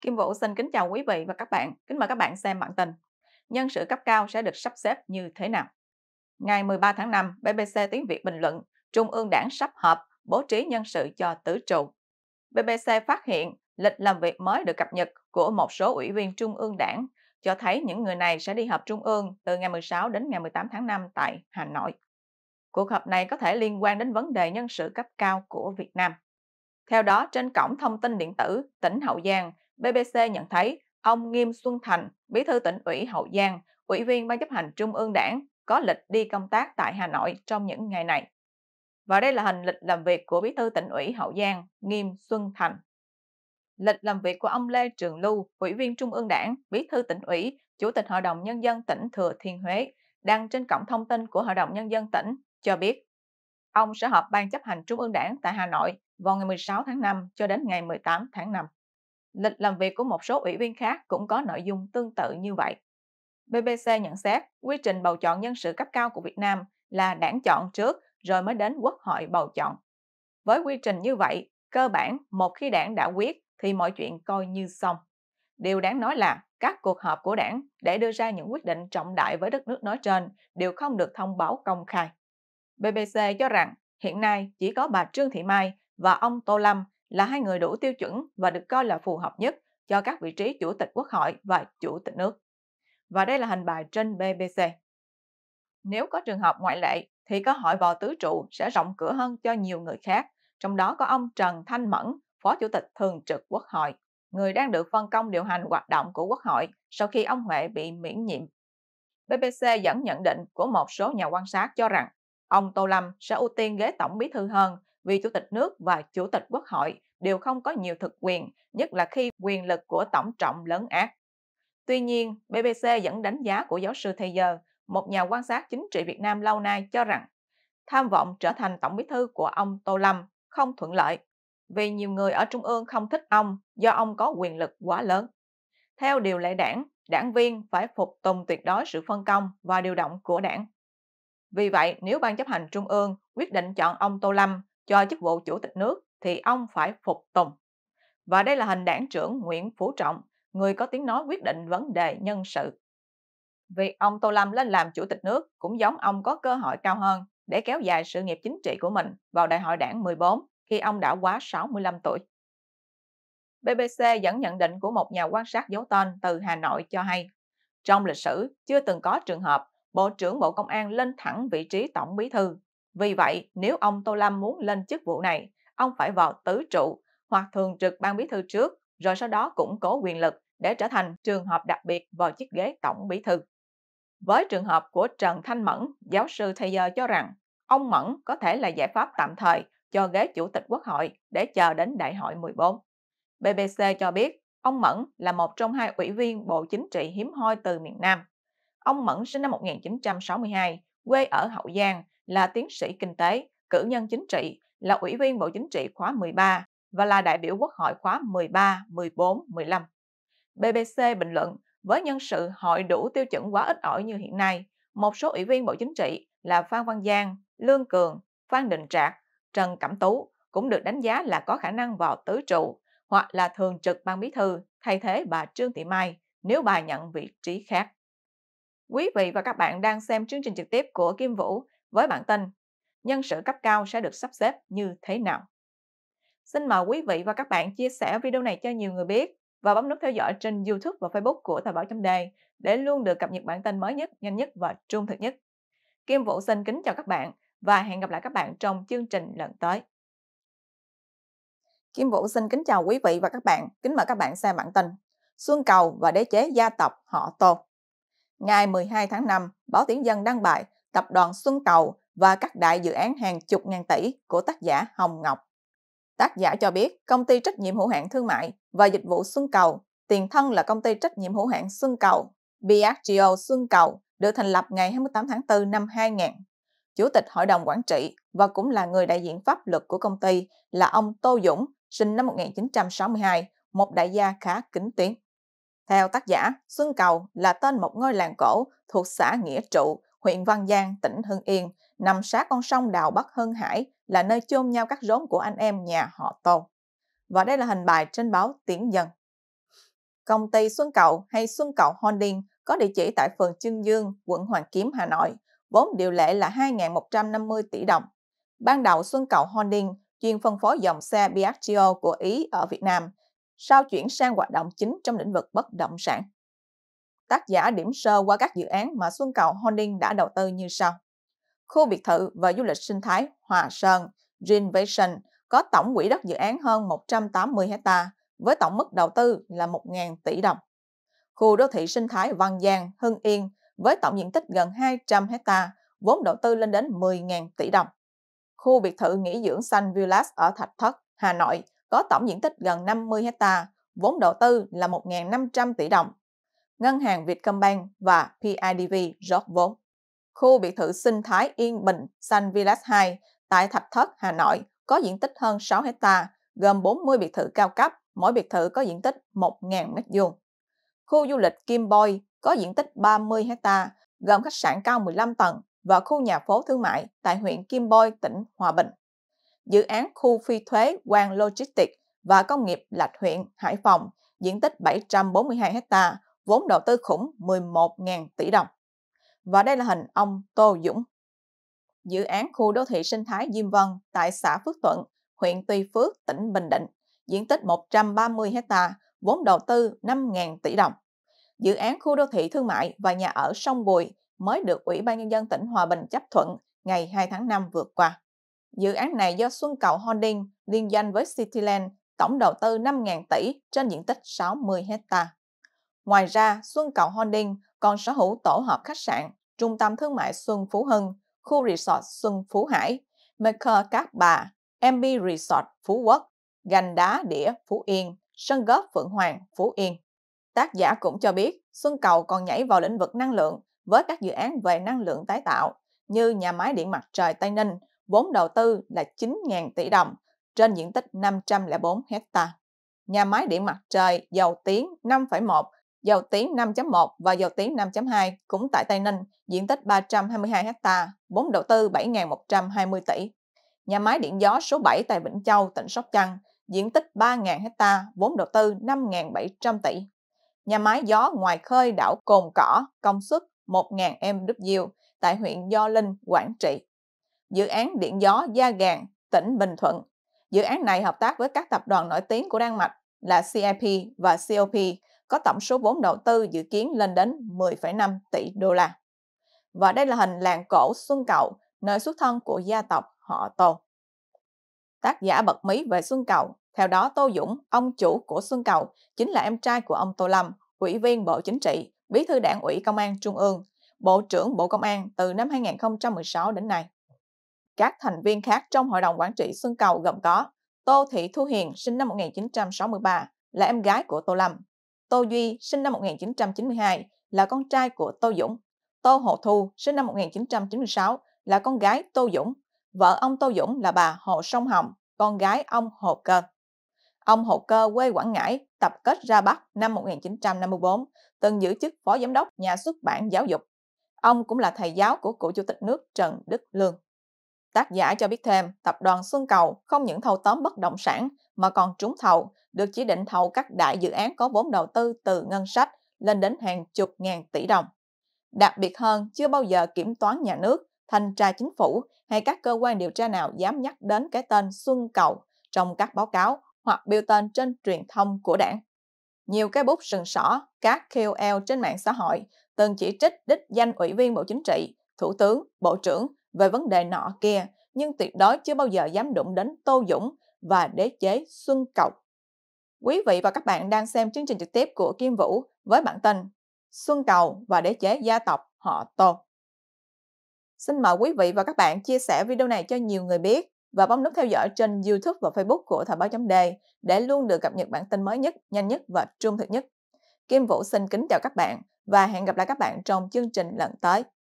Kim Vũ xin kính chào quý vị và các bạn. Kính mời các bạn xem bản tin. Nhân sự cấp cao sẽ được sắp xếp như thế nào? Ngày 13 tháng 5, BBC Tiếng Việt bình luận Trung ương đảng sắp họp bố trí nhân sự cho tứ trụ. BBC phát hiện lịch làm việc mới được cập nhật của một số ủy viên Trung ương đảng cho thấy những người này sẽ đi họp Trung ương từ ngày 16 đến ngày 18 tháng 5 tại Hà Nội. Cuộc họp này có thể liên quan đến vấn đề nhân sự cấp cao của Việt Nam. Theo đó, trên cổng thông tin điện tử tỉnh Hậu Giang BBC nhận thấy ông Nghiêm Xuân Thành, bí thư tỉnh ủy Hậu Giang, ủy viên ban chấp hành Trung ương Đảng, có lịch đi công tác tại Hà Nội trong những ngày này. Và đây là hình lịch làm việc của bí thư tỉnh ủy Hậu Giang, Nghiêm Xuân Thành. Lịch làm việc của ông Lê Trường Lưu, ủy viên Trung ương Đảng, bí thư tỉnh ủy, chủ tịch Hội đồng Nhân dân tỉnh Thừa Thiên Huế, đăng trên cổng thông tin của Hội đồng Nhân dân tỉnh, cho biết ông sẽ họp ban chấp hành Trung ương Đảng tại Hà Nội vào ngày 16 tháng 5 cho đến ngày 18 tháng 5. Lịch làm việc của một số ủy viên khác cũng có nội dung tương tự như vậy. BBC nhận xét quy trình bầu chọn nhân sự cấp cao của Việt Nam là đảng chọn trước rồi mới đến quốc hội bầu chọn. Với quy trình như vậy, cơ bản một khi đảng đã quyết thì mọi chuyện coi như xong. Điều đáng nói là các cuộc họp của đảng để đưa ra những quyết định trọng đại với đất nước nói trên đều không được thông báo công khai. BBC cho rằng hiện nay chỉ có bà Trương Thị Mai và ông Tô Lâm là hai người đủ tiêu chuẩn và được coi là phù hợp nhất cho các vị trí chủ tịch quốc hội và chủ tịch nước. Và đây là hình bài trên BBC. Nếu có trường hợp ngoại lệ thì cơ hội vào tứ trụ sẽ rộng cửa hơn cho nhiều người khác, trong đó có ông Trần Thanh Mẫn, Phó Chủ tịch Thường trực Quốc hội, người đang được phân công điều hành hoạt động của Quốc hội sau khi ông Huệ bị miễn nhiệm. BBC dẫn nhận định của một số nhà quan sát cho rằng ông Tô Lâm sẽ ưu tiên ghế tổng bí thư hơn vì Chủ tịch nước và Chủ tịch Quốc hội đều không có nhiều thực quyền, nhất là khi quyền lực của tổng trọng lớn ác. Tuy nhiên, BBC dẫn đánh giá của giáo sư thầy Giờ, một nhà quan sát chính trị Việt Nam lâu nay cho rằng tham vọng trở thành tổng bí thư của ông Tô Lâm không thuận lợi vì nhiều người ở Trung ương không thích ông do ông có quyền lực quá lớn. Theo điều lệ đảng, đảng viên phải phục tùng tuyệt đối sự phân công và điều động của đảng. Vì vậy, nếu Ban chấp hành Trung ương quyết định chọn ông Tô Lâm cho chức vụ chủ tịch nước thì ông phải phục tùng. Và đây là hình đảng trưởng Nguyễn Phú Trọng, người có tiếng nói quyết định vấn đề nhân sự. Việc ông Tô Lâm lên làm chủ tịch nước cũng giống ông có cơ hội cao hơn để kéo dài sự nghiệp chính trị của mình vào đại hội đảng 14 khi ông đã quá 65 tuổi. BBC dẫn nhận định của một nhà quan sát giấu tên từ Hà Nội cho hay, trong lịch sử chưa từng có trường hợp Bộ trưởng Bộ Công an lên thẳng vị trí Tổng Bí Thư vì vậy, nếu ông Tô Lâm muốn lên chức vụ này, ông phải vào tứ trụ hoặc thường trực ban bí thư trước, rồi sau đó củng cố quyền lực để trở thành trường hợp đặc biệt vào chiếc ghế tổng bí thư. Với trường hợp của Trần Thanh Mẫn, giáo sư Thay Giờ cho rằng ông Mẫn có thể là giải pháp tạm thời cho ghế chủ tịch quốc hội để chờ đến đại hội 14. BBC cho biết ông Mẫn là một trong hai ủy viên Bộ Chính trị hiếm hoi từ miền Nam. Ông Mẫn sinh năm 1962, quê ở Hậu Giang là tiến sĩ kinh tế, cử nhân chính trị, là Ủy viên Bộ Chính trị khóa 13 và là đại biểu Quốc hội khóa 13, 14, 15. BBC bình luận, với nhân sự hội đủ tiêu chuẩn quá ít ỏi như hiện nay, một số ủy viên Bộ Chính trị là Phan Văn Giang, Lương Cường, Phan Đình Trạc, Trần Cẩm Tú cũng được đánh giá là có khả năng vào tứ trụ hoặc là thường trực ban bí thư thay thế bà Trương Thị Mai nếu bà nhận vị trí khác. Quý vị và các bạn đang xem chương trình trực tiếp của Kim Vũ với bản tin, nhân sự cấp cao sẽ được sắp xếp như thế nào? Xin mời quý vị và các bạn chia sẻ video này cho nhiều người biết và bấm nút theo dõi trên YouTube và Facebook của Thời báo chấm đề để luôn được cập nhật bản tin mới nhất, nhanh nhất và trung thực nhất. Kim Vũ xin kính chào các bạn và hẹn gặp lại các bạn trong chương trình lần tới. Kim Vũ xin kính chào quý vị và các bạn, kính mời các bạn xem bản tin Xuân Cầu và đế chế gia tộc họ Tô. Ngày 12 tháng 5, báo Tiếng Dân đăng bài Tập đoàn Xuân Cầu và các đại dự án hàng chục ngàn tỷ của tác giả Hồng Ngọc. Tác giả cho biết công ty trách nhiệm hữu hạn thương mại và dịch vụ Xuân Cầu, tiền thân là công ty trách nhiệm hữu hạn Xuân Cầu, Biagio Xuân Cầu, được thành lập ngày 28 tháng 4 năm 2000. Chủ tịch hội đồng quản trị và cũng là người đại diện pháp luật của công ty là ông Tô Dũng, sinh năm 1962, một đại gia khá kính tiếng. Theo tác giả, Xuân Cầu là tên một ngôi làng cổ thuộc xã Nghĩa Trụ, huyện Văn Giang, tỉnh Hưng Yên, nằm sát con sông Đào Bắc Hưng Hải là nơi chôn nhau các rốn của anh em nhà họ Tô. Và đây là hình bài trên báo Tiếng Dân. Công ty Xuân Cậu hay Xuân Cậu Holding có địa chỉ tại phường Trưng Dương, quận Hoàng Kiếm, Hà Nội, vốn điều lệ là 2.150 tỷ đồng. Ban đầu Xuân Cậu Holding chuyên phân phối dòng xe Piaggio của Ý ở Việt Nam, sau chuyển sang hoạt động chính trong lĩnh vực bất động sản tác giả điểm sơ qua các dự án mà Xuân Cầu Holding đã đầu tư như sau. Khu biệt thự và du lịch sinh thái Hòa Sơn, Greenvation có tổng quỹ đất dự án hơn 180 hecta với tổng mức đầu tư là 1.000 tỷ đồng. Khu đô thị sinh thái Văn Giang, Hưng Yên với tổng diện tích gần 200 hecta vốn đầu tư lên đến 10.000 tỷ đồng. Khu biệt thự nghỉ dưỡng xanh Villas ở Thạch Thất, Hà Nội có tổng diện tích gần 50 hecta vốn đầu tư là 1.500 tỷ đồng Ngân hàng Vietcombank và PIDV rót vốn. Khu biệt thự sinh thái Yên Bình Sun Villas 2 tại Thạch Thất, Hà Nội có diện tích hơn 6 hecta, gồm 40 biệt thự cao cấp, mỗi biệt thự có diện tích 1.000 m2. Khu du lịch Kim Boy có diện tích 30 hecta, gồm khách sạn cao 15 tầng và khu nhà phố thương mại tại huyện Kim Bôi, tỉnh Hòa Bình. Dự án khu phi thuế Quang Logistics và Công nghiệp Lạch huyện Hải Phòng, diện tích 742 ha, vốn đầu tư khủng 11.000 tỷ đồng. Và đây là hình ông Tô Dũng. Dự án khu đô thị sinh thái Diêm Vân tại xã Phước Thuận, huyện Tuy Phước, tỉnh Bình Định, diện tích 130 ha vốn đầu tư 5.000 tỷ đồng. Dự án khu đô thị thương mại và nhà ở Sông Bùi mới được Ủy ban Nhân dân tỉnh Hòa Bình chấp thuận ngày 2 tháng 5 vừa qua. Dự án này do Xuân Cầu Holding liên danh với Cityland tổng đầu tư 5.000 tỷ trên diện tích 60 hectare. Ngoài ra, Xuân Cầu Holding còn sở hữu tổ hợp khách sạn, trung tâm thương mại Xuân Phú Hưng, khu resort Xuân Phú Hải, Maker Cát Bà, MB Resort Phú Quốc, Gành Đá Đĩa Phú Yên, Sân Góp Phượng Hoàng Phú Yên. Tác giả cũng cho biết, Xuân Cầu còn nhảy vào lĩnh vực năng lượng với các dự án về năng lượng tái tạo như nhà máy điện mặt trời Tây Ninh, vốn đầu tư là 9.000 tỷ đồng trên diện tích 504 hecta. Nhà máy điện mặt trời Dầu Tiến 5,1 Dầu tiếng 5.1 và dầu tiếng 5.2 cũng tại Tây Ninh, diện tích 322 ha, vốn đầu tư 7.120 tỷ. Nhà máy điện gió số 7 tại Vĩnh Châu, tỉnh Sóc Trăng, diện tích 3.000 ha, vốn đầu tư 5.700 tỷ. Nhà máy gió ngoài khơi đảo Cồn Cỏ, công suất 1.000 MW tại huyện Gio Linh, Quảng Trị. Dự án điện gió Gia Gàng, tỉnh Bình Thuận. Dự án này hợp tác với các tập đoàn nổi tiếng của Đan Mạch là CIP và COP có tổng số vốn đầu tư dự kiến lên đến 10,5 tỷ đô la. Và đây là hình làng cổ Xuân Cậu, nơi xuất thân của gia tộc họ Tô. Tác giả bật mí về Xuân Cậu, theo đó Tô Dũng, ông chủ của Xuân Cậu, chính là em trai của ông Tô Lâm, ủy viên Bộ Chính trị, bí thư đảng ủy Công an Trung ương, Bộ trưởng Bộ Công an từ năm 2016 đến nay. Các thành viên khác trong Hội đồng Quản trị Xuân Cầu gồm có Tô Thị Thu Hiền sinh năm 1963 là em gái của Tô Lâm, Tô Duy sinh năm 1992 là con trai của Tô Dũng. Tô Hồ Thu sinh năm 1996 là con gái Tô Dũng. Vợ ông Tô Dũng là bà Hồ Sông Hồng, con gái ông Hồ Cơ. Ông Hồ Cơ quê Quảng Ngãi, tập kết ra Bắc năm 1954, từng giữ chức phó giám đốc nhà xuất bản giáo dục. Ông cũng là thầy giáo của cựu chủ tịch nước Trần Đức Lương. Tác giả cho biết thêm, tập đoàn Xuân Cầu không những thâu tóm bất động sản mà còn trúng thầu, được chỉ định thầu các đại dự án có vốn đầu tư từ ngân sách lên đến hàng chục ngàn tỷ đồng. Đặc biệt hơn, chưa bao giờ kiểm toán nhà nước, thanh tra chính phủ hay các cơ quan điều tra nào dám nhắc đến cái tên Xuân Cầu trong các báo cáo hoặc biểu tên trên truyền thông của đảng. Nhiều cái bút sừng sỏ, các KOL trên mạng xã hội từng chỉ trích đích danh ủy viên Bộ Chính trị, Thủ tướng, Bộ trưởng về vấn đề nọ kia, nhưng tuyệt đối chưa bao giờ dám đụng đến Tô Dũng và đế chế Xuân Cộng. Quý vị và các bạn đang xem chương trình trực tiếp của Kim Vũ với bản tin Xuân Cầu và đế chế gia tộc họ Tô. Xin mời quý vị và các bạn chia sẻ video này cho nhiều người biết và bấm nút theo dõi trên YouTube và Facebook của Thời báo chấm đề để luôn được cập nhật bản tin mới nhất, nhanh nhất và trung thực nhất. Kim Vũ xin kính chào các bạn và hẹn gặp lại các bạn trong chương trình lần tới.